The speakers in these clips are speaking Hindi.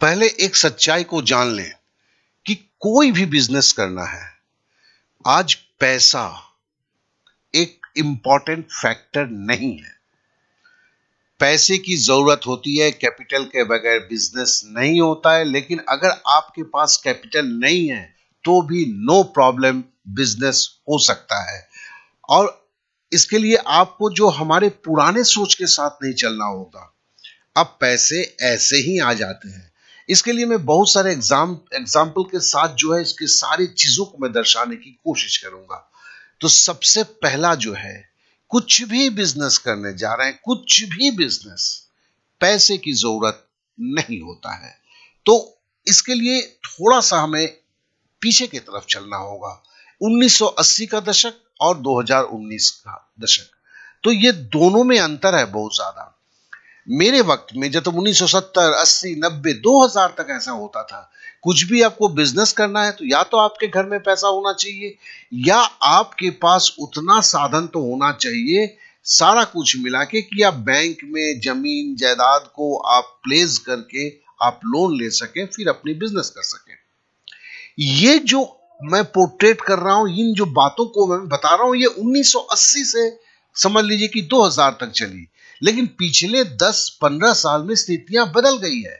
पहले एक सच्चाई को जान लें कि कोई भी बिजनेस करना है आज पैसा एक इंपॉर्टेंट फैक्टर नहीं है पैसे की जरूरत होती है कैपिटल के बगैर बिजनेस नहीं होता है लेकिन अगर आपके पास कैपिटल नहीं है तो भी नो प्रॉब्लम बिजनेस हो सकता है और इसके लिए आपको जो हमारे पुराने सोच के साथ नहीं चलना होगा अब पैसे ऐसे ही आ जाते हैं इसके लिए मैं बहुत सारे एग्जाम एग्जाम्पल के साथ जो है इसके सारी चीज़ों को मैं दर्शाने की कोशिश करूंगा तो सबसे पहला जो है कुछ भी बिजनेस करने जा रहे हैं कुछ भी बिजनेस पैसे की जरूरत नहीं होता है तो इसके लिए थोड़ा सा हमें पीछे की तरफ चलना होगा 1980 का दशक और 2019 का दशक तो ये दोनों में अंतर है बहुत ज्यादा मेरे वक्त में जब तुम सत्तर अस्सी नब्बे दो हजार तक ऐसा होता था कुछ भी आपको बिजनेस करना है तो या तो आपके घर में पैसा होना चाहिए या आपके पास उतना साधन तो होना चाहिए सारा कुछ मिला के कि आप बैंक में जमीन जायदाद को आप प्लेस करके आप लोन ले सकें फिर अपनी बिजनेस कर सकें ये जो मैं पोर्ट्रेट कर रहा हूं इन जो बातों को मैं बता रहा हूं ये 1980 से समझ लीजिए कि 2000 तक चली लेकिन पिछले 10-15 साल में स्थितियां बदल गई है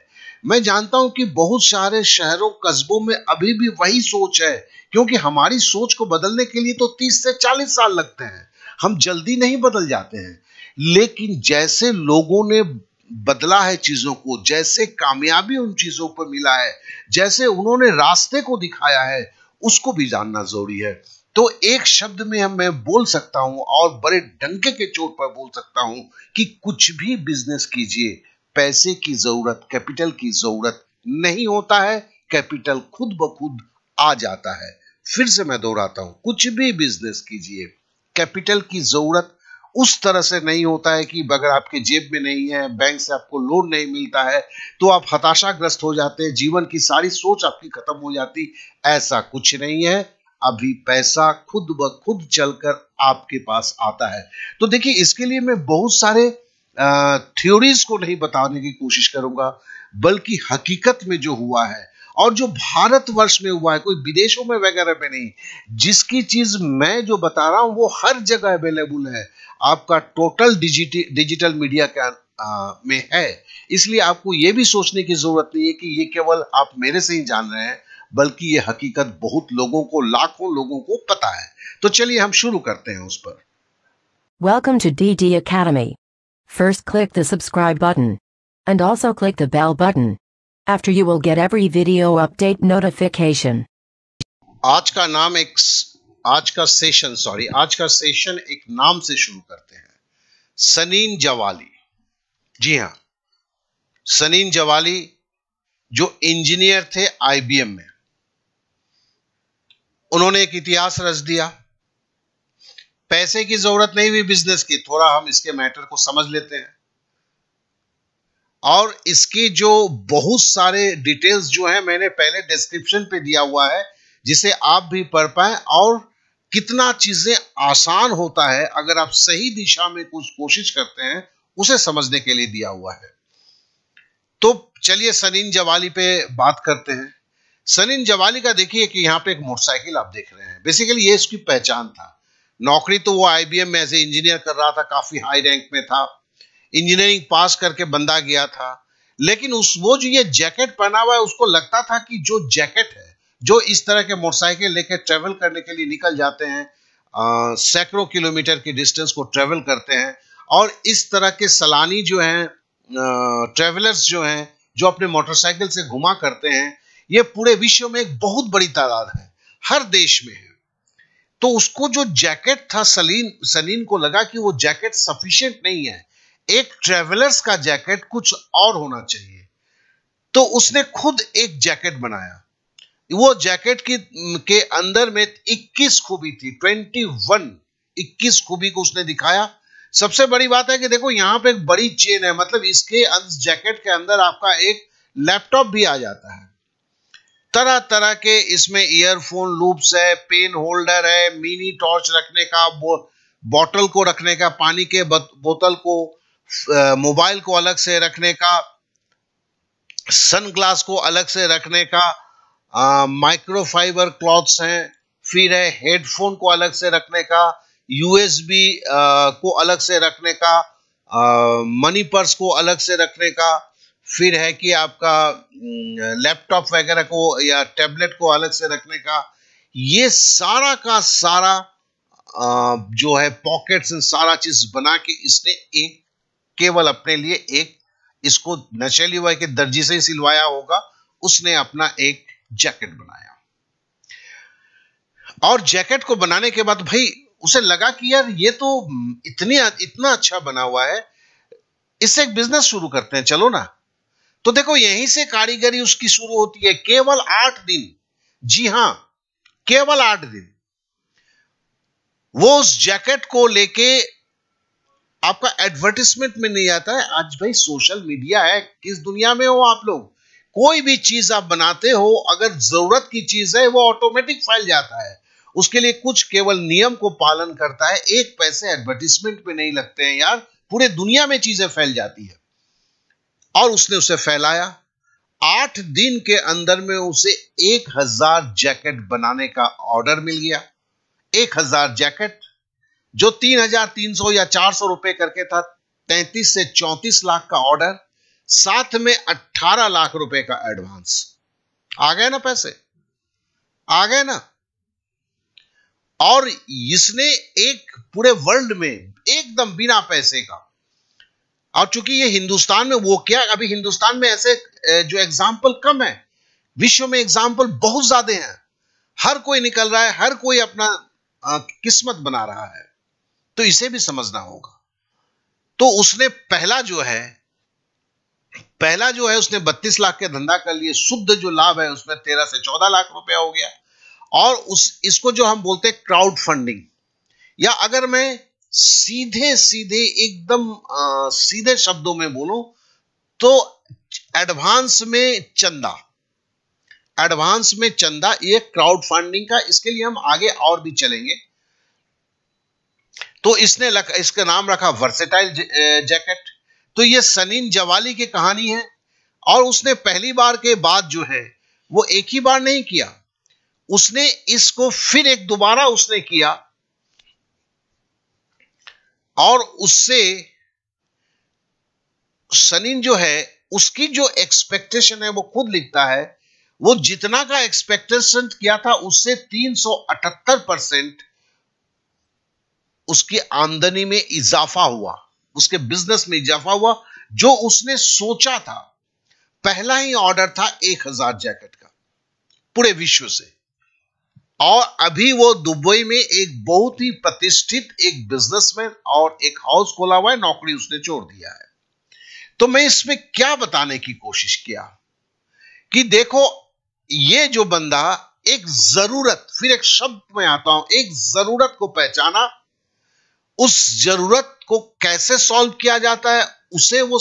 मैं जानता हूं कि बहुत सारे शहरों कस्बों में अभी भी वही सोच है क्योंकि हमारी सोच को बदलने के लिए तो 30 से 40 साल लगते हैं हम जल्दी नहीं बदल जाते हैं लेकिन जैसे लोगों ने बदला है चीजों को जैसे कामयाबी उन चीजों पर मिला है जैसे उन्होंने रास्ते को दिखाया है उसको भी जानना जरूरी है तो एक शब्द में मैं बोल सकता हूं और बड़े डंके के चोट पर बोल सकता हूं कि कुछ भी बिजनेस कीजिए पैसे की जरूरत कैपिटल की जरूरत नहीं होता है कैपिटल खुद ब खुद आ जाता है फिर से मैं दोहराता हूं कुछ भी बिजनेस कीजिए कैपिटल की जरूरत उस तरह से नहीं होता है कि अगर आपके जेब में नहीं है बैंक से आपको लोन नहीं मिलता है तो आप हताशाग्रस्त हो जाते हैं जीवन की सारी सोच आपकी खत्म हो जाती ऐसा कुछ नहीं है अभी पैसा खुद ब खुद चलकर आपके पास आता है तो देखिए इसके लिए मैं बहुत सारे थ्योरीज को नहीं बताने की कोशिश करूंगा बल्कि हकीकत में जो हुआ है और जो भारतवर्ष में हुआ है कोई विदेशों में वगैरह में नहीं जिसकी चीज मैं जो बता रहा हूं वो हर जगह अवेलेबल है आपका टोटल डिजिटल मीडिया का में है इसलिए आपको ये भी सोचने की जरूरत नहीं है कि ये केवल आप मेरे से ही जान रहे हैं बल्कि ये हकीकत बहुत लोगों को लाखों लोगों को पता है तो चलिए हम शुरू करते हैं उस पर welcome to D D academy first click the subscribe button and also click the bell button after you will get every video update notification आज का नाम एक आज का सेशन सॉरी आज का सेशन एक नाम से शुरू करते हैं सनीन जवाली जी हाँ सनीन जवाली जो इंजीनियर थे आईबीएम में उन्होंने एक इतिहास रच दिया पैसे की जरूरत नहीं हुई बिजनेस की थोड़ा हम इसके मैटर को समझ लेते हैं और इसकी जो बहुत सारे डिटेल्स जो है मैंने पहले डिस्क्रिप्शन पे दिया हुआ है जिसे आप भी पढ़ पाए और कितना चीजें आसान होता है अगर आप सही दिशा में कुछ कोशिश करते हैं उसे समझने के लिए दिया हुआ है तो चलिए सनीन जवाली पे बात करते हैं सनिन जवाली का देखिए कि यहाँ पे एक मोटरसाइकिल आप देख रहे हैं बेसिकली ये इसकी पहचान था नौकरी तो वो आईबीएम में एज ए इंजीनियर कर रहा था काफी हाई रैंक में था इंजीनियरिंग पास करके बंदा गया था लेकिन उस वो जो ये जैकेट पहना हुआ है उसको लगता था कि जो जैकेट है जो इस तरह के मोटरसाइकिल लेके ट्रेवल करने के लिए निकल जाते हैं सैकड़ों किलोमीटर की डिस्टेंस को ट्रेवल करते हैं और इस तरह के सलानी जो हैं ट्रेवलर्स जो हैं जो अपने मोटरसाइकिल से घुमा करते हैं ये पूरे विश्व में एक बहुत बड़ी तादाद है हर देश में है तो उसको जो जैकेट था सलीन सलीन को लगा कि वो जैकेट सफिशियंट नहीं है एक ट्रेवलर्स का जैकेट कुछ और होना चाहिए तो उसने खुद एक जैकेट बनाया वो जैकेट की के अंदर में 21 खूबी थी 21 21 खूबी को उसने दिखाया सबसे बड़ी बात है कि देखो यहां पे एक बड़ी चेन है मतलब इसके जैकेट के अंदर आपका एक लैपटॉप भी आ जाता है तरह तरह के इसमें ईयरफोन लूप्स है पेन होल्डर है मिनी टॉर्च रखने का बॉटल को रखने का पानी के बोतल को मोबाइल को अलग से रखने का सनग्लास को अलग से रखने का माइक्रोफाइबर क्लॉथ्स हैं फिर है हेडफोन को अलग से रखने का यूएसबी को अलग से रखने का मनी पर्स को अलग से रखने का फिर है कि आपका लैपटॉप वगैरह को या टैबलेट को अलग से रखने का ये सारा का सारा जो है पॉकेट सारा चीज बना के इसने एक केवल अपने लिए एक इसको नशेली हुआ के दर्जी से ही सिलवाया होगा उसने अपना एक जैकेट बनाया और जैकेट को बनाने के बाद भाई उसे लगा कि यार ये तो इतनी इतना अच्छा बना हुआ है इससे एक बिजनेस शुरू करते हैं चलो ना तो देखो यहीं से कारीगरी उसकी शुरू होती है केवल आठ दिन जी हां केवल आठ दिन वो उस जैकेट को लेके आपका एडवर्टिजमेंट में नहीं आता है आज भाई सोशल मीडिया है किस दुनिया में हो आप लोग कोई भी चीज आप बनाते हो अगर जरूरत की चीज है वो ऑटोमेटिक फैल जाता है उसके लिए कुछ केवल नियम को पालन करता है एक पैसे एडवर्टिजमेंट में नहीं लगते हैं यार पूरे दुनिया में चीजें फैल जाती है और उसने उसे फैलाया आठ दिन के अंदर में उसे एक हजार जैकेट बनाने का ऑर्डर मिल गया एक हजार जैकेट जो तीन हजार तीन सौ या चार सौ रुपए करके था तैतीस से चौतीस लाख का ऑर्डर साथ में अट्ठारह लाख रुपए का एडवांस आ गए ना पैसे आ गए ना और इसने एक पूरे वर्ल्ड में एकदम बिना पैसे का और चूंकि ये हिंदुस्तान में वो क्या अभी हिंदुस्तान में ऐसे जो एग्जाम्पल कम है विश्व में एग्जाम्पल बहुत ज्यादा हैं हर कोई निकल रहा है हर कोई अपना किस्मत बना रहा है तो इसे भी समझना होगा तो उसने पहला जो है पहला जो है उसने 32 लाख के धंधा कर लिए शुद्ध जो लाभ है उसमें 13 से 14 लाख रुपया हो गया और उस इसको जो हम बोलते हैं क्राउड फंडिंग या अगर मैं सीधे सीधे एकदम सीधे शब्दों में बोलो तो एडवांस में चंदा एडवांस में चंदा ये क्राउड फंडिंग का इसके लिए हम आगे और भी चलेंगे तो इसने लग, इसका नाम रखा वर्सेटाइल जैकेट तो ये सनीन जवाली की कहानी है और उसने पहली बार के बाद जो है वो एक ही बार नहीं किया उसने इसको फिर एक दोबारा उसने किया और उससे सनिन जो है उसकी जो एक्सपेक्टेशन है वो खुद लिखता है वो जितना का एक्सपेक्टेशन किया था उससे 378 परसेंट उसकी आमदनी में इजाफा हुआ उसके बिजनेस में इजाफा हुआ जो उसने सोचा था पहला ही ऑर्डर था एक हजार जैकेट का पूरे विश्व से और अभी वो दुबई में एक बहुत ही प्रतिष्ठित एक बिजनेसमैन और एक हाउस खोला हुआ है नौकरी उसने छोड़ दिया है तो मैं इसमें क्या बताने की कोशिश किया कि देखो ये जो बंदा एक जरूरत फिर एक शब्द में आता हूं एक जरूरत को पहचाना उस जरूरत को कैसे सॉल्व किया जाता है उसे वो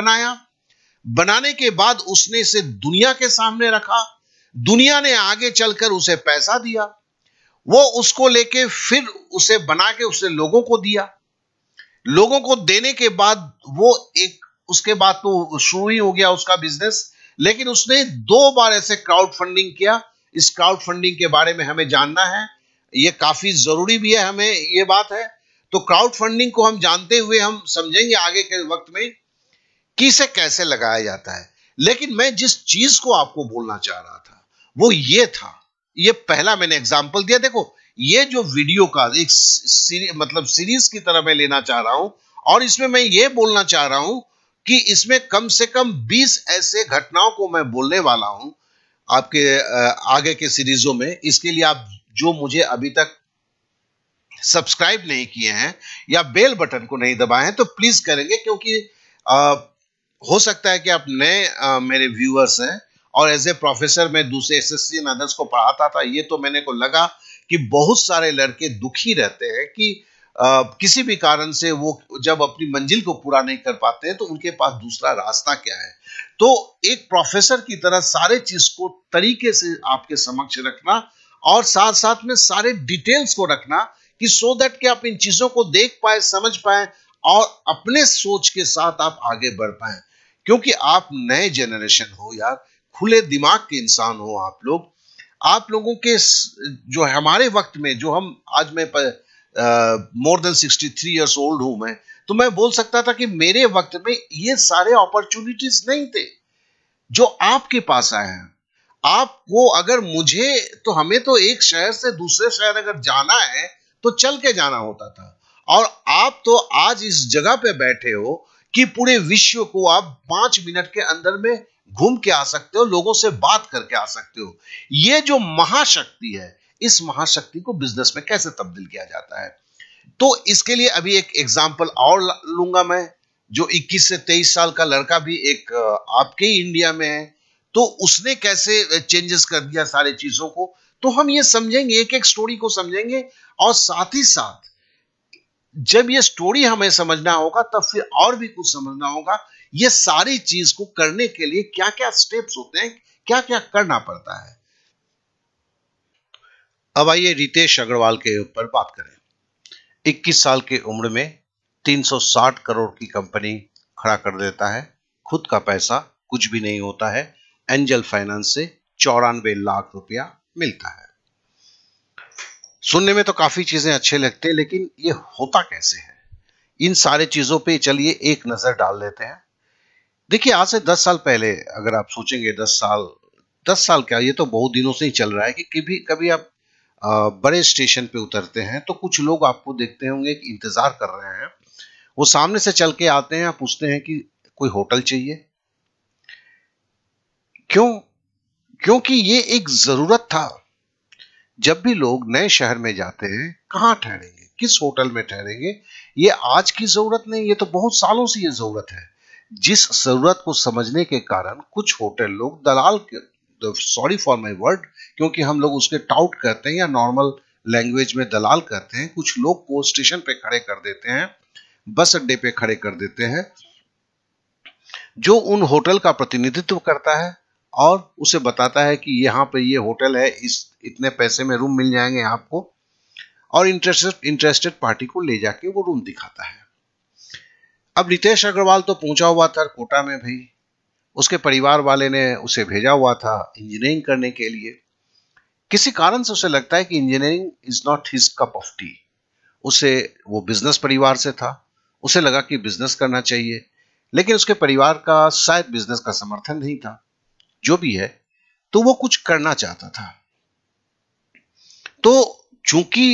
बनाया बनाने के बाद उसने इसे दुनिया के सामने रखा दुनिया ने आगे चलकर उसे पैसा दिया वो उसको लेके फिर उसे बना के उसने लोगों को दिया लोगों को देने के बाद वो एक उसके बाद तो शुरू ही हो गया उसका बिजनेस लेकिन उसने दो बार ऐसे क्राउड फंडिंग किया इस क्राउड फंडिंग के बारे में हमें जानना है ये काफी जरूरी भी है हमें ये बात है तो क्राउड फंडिंग को हम जानते हुए हम समझेंगे आगे के वक्त में कि इसे कैसे लगाया जाता है लेकिन मैं जिस चीज को आपको बोलना चाह रहा था वो ये था ये पहला मैंने एग्जाम्पल दिया देखो ये जो वीडियो का एक सीरी, मतलब सीरीज की तरह मैं लेना चाह रहा हूं और इसमें मैं ये बोलना चाह रहा हूं कि इसमें कम से कम 20 ऐसे घटनाओं को मैं बोलने वाला हूं आपके आगे के सीरीजों में इसके लिए आप जो मुझे अभी तक सब्सक्राइब नहीं किए हैं या बेल बटन को नहीं दबाए हैं तो प्लीज करेंगे क्योंकि आ, हो सकता है कि आप नए मेरे व्यूअर्स हैं और एज ए प्रोफेसर मैं दूसरे एस एस अदर्स को पढ़ाता था ये तो मैंने को लगा कि बहुत सारे लड़के दुखी रहते हैं कि आ, किसी भी कारण से वो जब अपनी मंजिल को पूरा नहीं कर पाते हैं तो उनके पास दूसरा रास्ता क्या है तो एक प्रोफेसर की तरह सारे चीज को तरीके से आपके समक्ष रखना और साथ साथ में सारे डिटेल्स को रखना कि सो देट दैट कि आप इन चीजों को देख पाए समझ पाए और अपने सोच के साथ आप आगे बढ़ पाए क्योंकि आप नए जनरेशन हो यार खुले दिमाग के इंसान हो आप लोग आप लोगों के जो हमारे वक्त में जो हम आज मैं more than sixty three years old हूं मैं तो मैं बोल सकता था कि मेरे वक्त में ये सारे अपॉर्चुनिटीज नहीं थे जो आपके पास आए हैं आपको अगर मुझे तो हमें तो एक शहर से दूसरे शहर अगर जाना है तो चल के जाना होता था और आप तो आज इस जगह पे बैठे हो कि पूरे विश्व को आप पांच मिनट के अंदर में घूम के आ सकते हो लोगों से बात करके आ सकते हो ये जो महाशक्ति है इस महाशक्ति को बिजनेस में कैसे तब्दील किया जाता है तो इसके लिए अभी एक एग्जाम्पल और लूंगा मैं जो 21 से 23 साल का लड़का भी एक आपके इंडिया में है तो उसने कैसे चेंजेस कर दिया सारे चीजों को तो हम ये समझेंगे एक एक स्टोरी को समझेंगे और साथ ही साथ जब ये स्टोरी हमें समझना होगा तब फिर और भी कुछ समझना होगा ये सारी चीज को करने के लिए क्या क्या स्टेप्स होते हैं क्या क्या करना पड़ता है अब आइए रितेश अग्रवाल के ऊपर बात करें 21 साल की उम्र में 360 करोड़ की कंपनी खड़ा कर देता है खुद का पैसा कुछ भी नहीं होता है एंजल फाइनेंस से चौरानवे लाख रुपया मिलता है सुनने में तो काफी चीजें अच्छे लगते हैं लेकिन ये होता कैसे है इन सारे चीजों पे चलिए एक नजर डाल लेते हैं देखिए आज से दस साल पहले अगर आप सोचेंगे दस साल दस साल क्या ये तो बहुत दिनों से ही चल रहा है कि कभी कभी आप बड़े स्टेशन पे उतरते हैं तो कुछ लोग आपको देखते होंगे कि इंतज़ार कर रहे हैं वो सामने से चल के आते हैं आप पूछते हैं कि कोई होटल चाहिए क्यों क्योंकि ये एक ज़रूरत था जब भी लोग नए शहर में जाते हैं कहाँ ठहरेंगे किस होटल में ठहरेंगे ये आज की ज़रूरत नहीं ये तो बहुत सालों से ये ज़रूरत है जिस जरूरत को समझने के कारण कुछ होटल लोग दलाल सॉरी फॉर माई वर्ड क्योंकि हम लोग उसके टाउट करते हैं या नॉर्मल लैंग्वेज में दलाल करते हैं कुछ लोग को स्टेशन पे खड़े कर देते हैं बस अड्डे पे खड़े कर देते हैं जो उन होटल का प्रतिनिधित्व करता है और उसे बताता है कि यहाँ पे ये होटल है इस इतने पैसे में रूम मिल जाएंगे आपको और इंटरेस्टेड इंटरेस्टेड पार्टी को ले जाके वो रूम दिखाता है अब रितेश अग्रवाल तो पहुंचा हुआ था कोटा में भाई उसके परिवार वाले ने उसे भेजा हुआ था इंजीनियरिंग करने के लिए किसी कारण से उसे लगता है कि engineering is not his cup of tea उसे वो बिजनेस परिवार से था उसे लगा कि बिजनेस करना चाहिए लेकिन उसके परिवार का शायद बिजनेस का समर्थन नहीं था जो भी है तो वो कुछ करना चाहता था तो चूंकि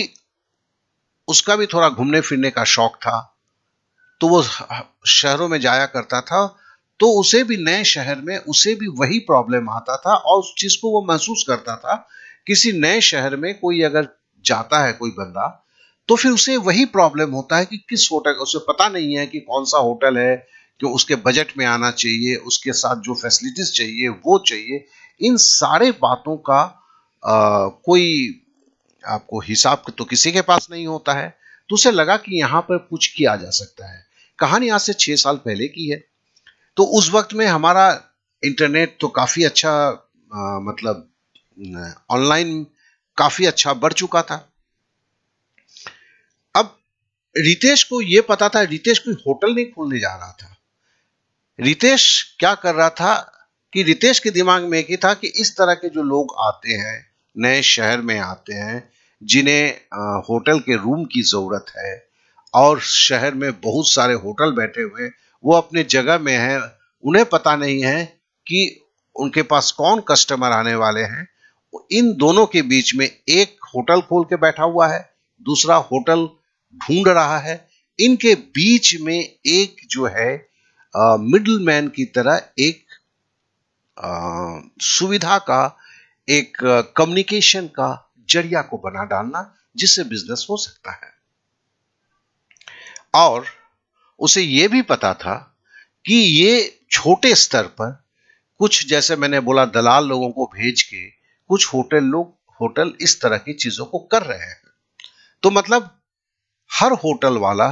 उसका भी थोड़ा घूमने फिरने का शौक था तो वो शहरों में जाया करता था तो उसे भी नए शहर में उसे भी वही प्रॉब्लम आता था और उस चीज़ को वो महसूस करता था किसी नए शहर में कोई अगर जाता है कोई बंदा तो फिर उसे वही प्रॉब्लम होता है कि किस होटल उसे पता नहीं है कि कौन सा होटल है कि उसके बजट में आना चाहिए उसके साथ जो फैसिलिटीज़ चाहिए वो चाहिए इन सारे बातों का आ, कोई आपको हिसाब तो किसी के पास नहीं होता है तो उसे लगा कि यहाँ पर कुछ किया जा सकता है कहानी आज से छह साल पहले की है तो उस वक्त में हमारा इंटरनेट तो काफ़ी अच्छा आ, मतलब ऑनलाइन काफ़ी अच्छा बढ़ चुका था अब रितेश को यह पता था रितेश कोई होटल नहीं खोलने जा रहा था रितेश क्या कर रहा था कि रितेश के दिमाग में एक ही था कि इस तरह के जो लोग आते हैं नए शहर में आते हैं जिन्हें होटल के रूम की ज़रूरत है और शहर में बहुत सारे होटल बैठे हुए वो अपने जगह में हैं उन्हें पता नहीं है कि उनके पास कौन कस्टमर आने वाले हैं इन दोनों के बीच में एक होटल खोल के बैठा हुआ है दूसरा होटल ढूंढ रहा है इनके बीच में एक जो है मिडल मैन की तरह एक आ, सुविधा का एक कम्युनिकेशन का जरिया को बना डालना जिससे बिजनेस हो सकता है और उसे यह भी पता था कि ये छोटे स्तर पर कुछ जैसे मैंने बोला दलाल लोगों को भेज के कुछ होटल लोग होटल इस तरह की चीजों को कर रहे हैं तो मतलब हर होटल वाला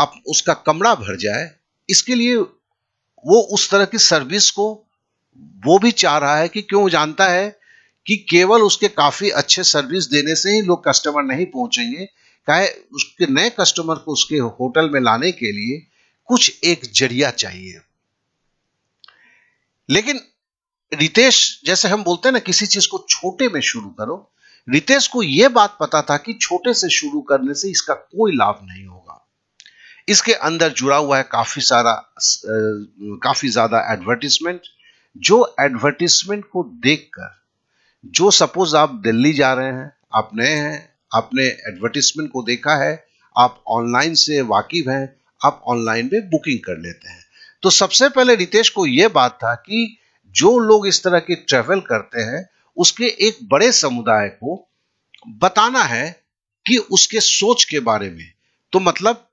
अब उसका कमरा भर जाए इसके लिए वो उस तरह की सर्विस को वो भी चाह रहा है कि क्यों जानता है कि केवल उसके काफी अच्छे सर्विस देने से ही लोग कस्टमर नहीं पहुंचेंगे चाहे उसके नए कस्टमर को उसके होटल में लाने के लिए कुछ एक जरिया चाहिए लेकिन रितेश जैसे हम बोलते हैं ना किसी चीज को छोटे में शुरू करो रितेश को यह बात पता था कि छोटे से शुरू करने से इसका कोई लाभ नहीं होगा इसके अंदर जुड़ा हुआ है काफी सारा काफी ज्यादा एडवर्टिजमेंट जो एडवर्टिजमेंट को देखकर जो सपोज आप दिल्ली जा रहे हैं आप नए हैं आपने एडवर्टिजमेंट को देखा है आप ऑनलाइन से वाकिफ हैं आप ऑनलाइन में बुकिंग कर लेते हैं तो सबसे पहले रितेश को यह बात था कि जो लोग इस तरह के ट्रेवल करते हैं उसके एक बड़े समुदाय को बताना है कि उसके सोच के बारे में तो मतलब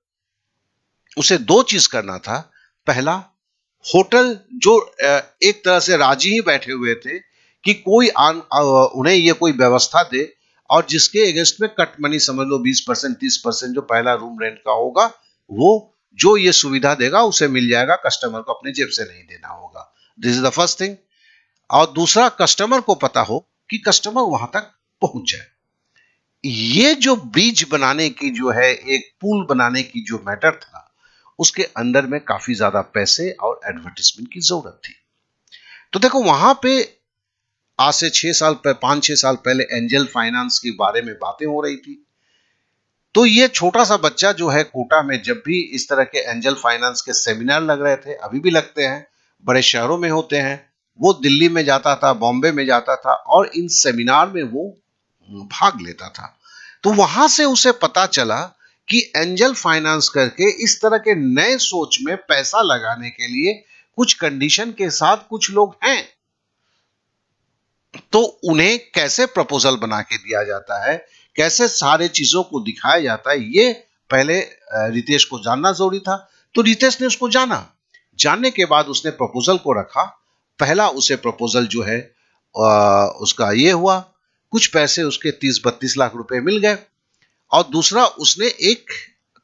उसे दो चीज करना था पहला होटल जो एक तरह से राजी ही बैठे हुए थे कि कोई आन उन्हें यह कोई व्यवस्था दे और जिसके अगेंस्ट में कट मनी समझ लो 20 परसेंट तीस परसेंट जो पहला रूम रेंट का होगा वो जो ये सुविधा देगा उसे मिल जाएगा कस्टमर को अपने जेब से नहीं देना होगा this is the first thing और दूसरा कस्टमर को पता हो कि कस्टमर वहां तक पहुंच जाए ये जो ब्रिज बनाने की जो है एक पुल बनाने की जो मैटर था उसके अंदर में काफी ज्यादा पैसे और एडवर्टीजमेंट की जरूरत थी तो देखो वहां पे आज से छह साल पांच छह साल पहले एंजल फाइनेंस के बारे में बातें हो रही थी तो ये छोटा सा बच्चा जो है कोटा में जब भी इस तरह के एंजल फाइनेंस के सेमिनार लग रहे थे अभी भी लगते हैं बड़े शहरों में होते हैं वो दिल्ली में जाता था बॉम्बे में जाता था और इन सेमिनार में वो भाग लेता था तो वहां से उसे पता चला कि एंजल फाइनेंस करके इस तरह के नए सोच में पैसा लगाने के लिए कुछ कंडीशन के साथ कुछ लोग हैं तो उन्हें कैसे प्रपोजल बना के दिया जाता है कैसे सारे चीजों को दिखाया जाता है ये पहले रितेश को जानना जरूरी था तो रितेश ने उसको जाना जानने के बाद उसने प्रपोजल को रखा पहला उसे प्रपोजल जो है आ, उसका ये हुआ कुछ पैसे उसके तीस बत्तीस लाख रुपए मिल गए और दूसरा उसने एक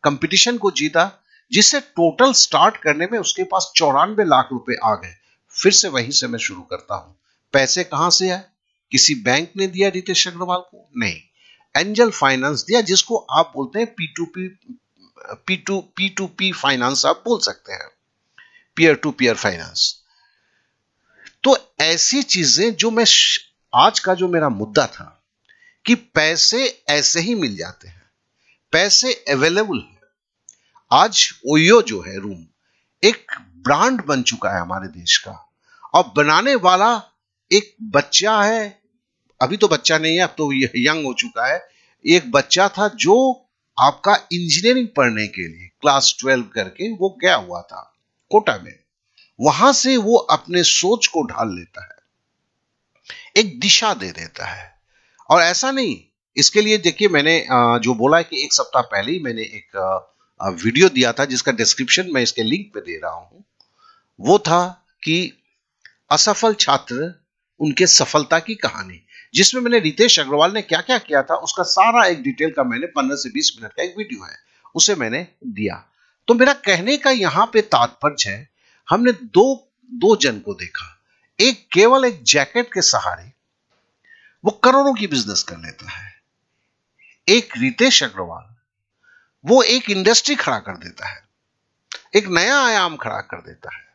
कंपटीशन को जीता जिससे टोटल स्टार्ट करने में उसके पास चौरानवे लाख रुपए आ गए फिर से वहीं से मैं शुरू करता हूं पैसे कहां से आए किसी बैंक ने दिया रितेश अग्रवाल को नहीं एंजल फाइनेंस दिया जिसको आप बोलते हैं P to P P to P to P finance आप बोल सकते हैं पीयर टू पीयर फाइनेंस तो ऐसी चीजें जो मैं आज का जो मेरा मुद्दा था कि पैसे ऐसे ही मिल जाते हैं पैसे अवेलेबल है आज ओयो e जो है रूम एक ब्रांड बन चुका है हमारे देश का और बनाने वाला एक बच्चा है अभी तो बच्चा नहीं है अब तो यंग हो चुका है एक बच्चा था जो आपका इंजीनियरिंग पढ़ने के लिए क्लास ट्वेल्व करके वो गया हुआ था कोटा में वहां से वो अपने सोच को ढाल लेता है एक दिशा दे देता है और ऐसा नहीं इसके लिए देखिए मैंने जो बोला है कि एक सप्ताह पहले ही मैंने एक वीडियो दिया था जिसका डिस्क्रिप्शन मैं इसके लिंक पे दे रहा हूं वो था कि असफल छात्र उनके सफलता की कहानी जिसमें मैंने रितेश अग्रवाल ने क्या क्या किया था उसका सारा एक डिटेल का मैंने पंद्रह से बीस मिनट का एक वीडियो है उसे मैंने दिया तो मेरा कहने का यहाँ पे तात्पर्य है हमने दो दो जन को देखा एक केवल एक जैकेट के सहारे वो करोड़ों की बिजनेस कर लेता है एक रितेश अग्रवाल वो एक इंडस्ट्री खड़ा कर देता है एक नया आयाम खड़ा कर देता है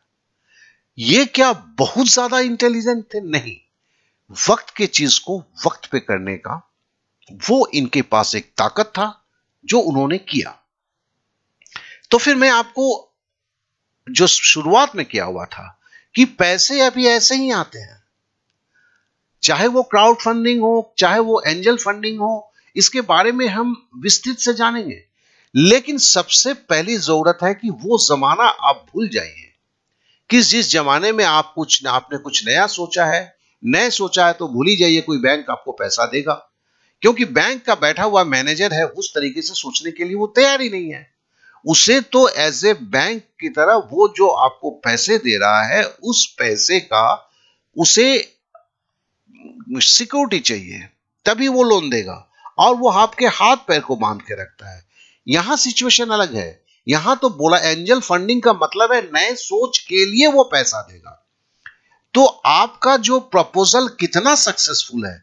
ये क्या बहुत ज्यादा इंटेलिजेंट थे नहीं वक्त के चीज को वक्त पे करने का वो इनके पास एक ताकत था जो उन्होंने किया तो फिर मैं आपको जो शुरुआत में किया हुआ था कि पैसे अभी ऐसे ही आते हैं चाहे वो क्राउड फंडिंग हो चाहे वो एंजल फंडिंग हो इसके बारे में हम विस्तृत से जानेंगे लेकिन सबसे पहली जरूरत है कि वो जमाना आप भूल जाइए किस जिस जमाने में आप कुछ आपने कुछ नया सोचा है नए सोचा है तो भूल ही जाइए कोई बैंक आपको पैसा देगा क्योंकि बैंक का बैठा हुआ मैनेजर है उस तरीके से सोचने के लिए वो तैयार ही नहीं है उसे तो एज ए बैंक की तरह वो जो आपको पैसे दे रहा है उस पैसे का उसे सिक्योरिटी चाहिए तभी वो लोन देगा और वो आपके हाथ पैर को बांध के रखता है यहां सिचुएशन अलग है यहां तो बोला एंजल फंडिंग का मतलब है नए सोच के लिए वो पैसा देगा तो आपका जो प्रपोजल कितना सक्सेसफुल है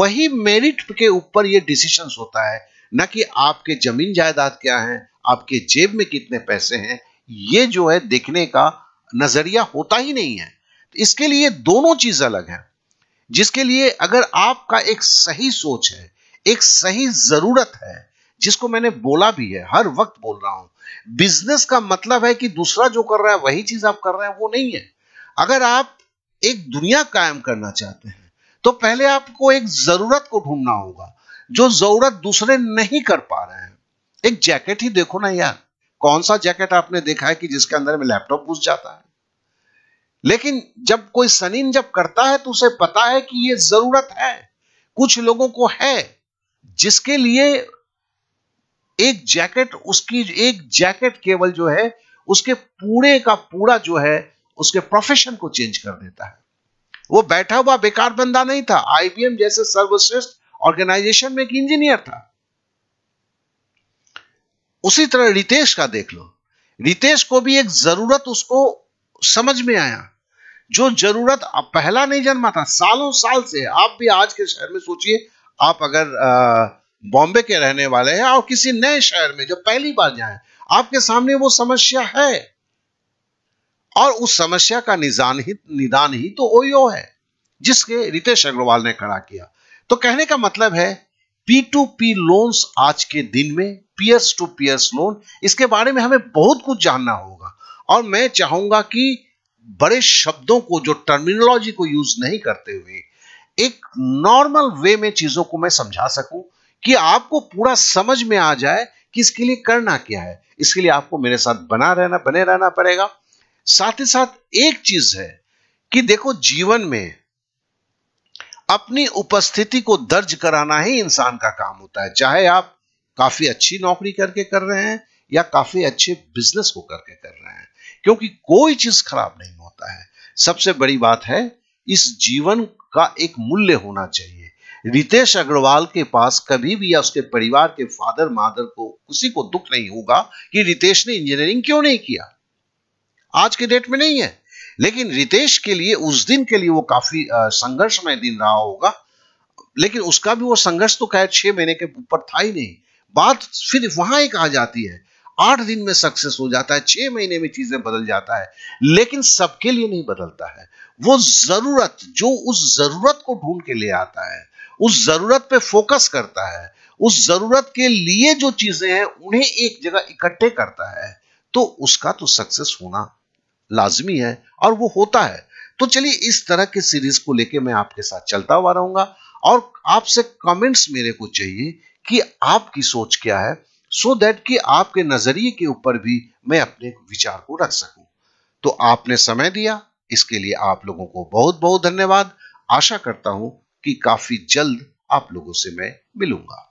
वही मेरिट के ऊपर ये डिसीशन होता है ना कि आपके जमीन जायदाद क्या है आपके जेब में कितने पैसे हैं ये जो है देखने का नजरिया होता ही नहीं है तो इसके लिए दोनों चीज अलग है जिसके लिए अगर आपका एक सही सोच है एक सही जरूरत है जिसको मैंने बोला भी है हर वक्त बोल रहा हूं बिजनेस का मतलब है कि दूसरा जो कर रहा है वही चीज आप कर रहे हैं वो नहीं है अगर आप एक दुनिया कायम करना चाहते हैं तो पहले आपको एक जरूरत को ढूंढना होगा जो जरूरत दूसरे नहीं कर पा रहे हैं एक जैकेट ही देखो ना यार कौन सा जैकेट आपने देखा है कि जिसके अंदर में लैपटॉप घुस जाता है लेकिन जब कोई सनीन जब करता है तो उसे पता है कि ये जरूरत है कुछ लोगों को है जिसके लिए एक जैकेट उसकी एक जैकेट केवल जो है उसके पूरे का पूरा जो है उसके प्रोफेशन को चेंज कर देता है वो बैठा हुआ बेकार बंदा नहीं था आईबीएम जैसे सर्वश्रेष्ठ ऑर्गेनाइजेशन में एक इंजीनियर था उसी तरह रितेश का देख लो रितेश को भी एक जरूरत उसको समझ में आया जो जरूरत पहला नहीं जन्मा था सालों साल से आप भी आज के शहर में सोचिए आप अगर आ, बॉम्बे के रहने वाले हैं और किसी नए शहर में जो पहली बार जाए आपके सामने वो समस्या है और उस समस्या का निदान ही निदान ही तो ओयो है जिसके रितेश अग्रवाल ने खड़ा किया तो कहने का मतलब है पी टू पी लोन्स आज के दिन में पीएस टू पीएस लोन इसके बारे में हमें बहुत कुछ जानना होगा और मैं चाहूंगा कि बड़े शब्दों को जो टर्मिनोलॉजी को यूज नहीं करते हुए एक नॉर्मल वे में चीजों को मैं समझा सकूं कि आपको पूरा समझ में आ जाए कि इसके लिए करना क्या है इसके लिए आपको मेरे साथ बना रहना बने रहना पड़ेगा साथ ही साथ एक चीज है कि देखो जीवन में अपनी उपस्थिति को दर्ज कराना ही इंसान का काम होता है चाहे आप काफी अच्छी नौकरी करके कर रहे हैं या काफी अच्छे बिजनेस को करके कर रहे हैं क्योंकि कोई चीज खराब नहीं होता है सबसे बड़ी बात है इस जीवन का एक मूल्य होना चाहिए रितेश अग्रवाल के पास कभी भी या उसके परिवार के फादर मादर को किसी को दुख नहीं होगा कि रितेश ने इंजीनियरिंग क्यों नहीं किया आज के डेट में नहीं है लेकिन रितेश के लिए उस दिन के लिए वो काफी संघर्षमय दिन रहा होगा लेकिन उसका भी वो संघर्ष तो खैर छह महीने के ऊपर था ही नहीं बात फिर वहां एक आ जाती है आठ दिन में सक्सेस हो जाता है छह महीने में चीजें बदल जाता है लेकिन सबके लिए नहीं बदलता है वो जरूरत जो उस जरूरत को ढूंढ के ले आता है उस जरूरत पे फोकस करता है उस जरूरत के लिए जो चीजें हैं उन्हें एक जगह इकट्ठे करता है तो उसका तो सक्सेस होना लाजमी है और वो होता है तो चलिए इस तरह के सीरीज को लेके मैं आपके साथ चलता हुआ रहूंगा और आपसे कमेंट्स मेरे को चाहिए कि आपकी सोच क्या है सो so दैट कि आपके नजरिए के ऊपर भी मैं अपने विचार को रख सकूं तो आपने समय दिया इसके लिए आप लोगों को बहुत बहुत धन्यवाद आशा करता हूं कि काफी जल्द आप लोगों से मैं मिलूंगा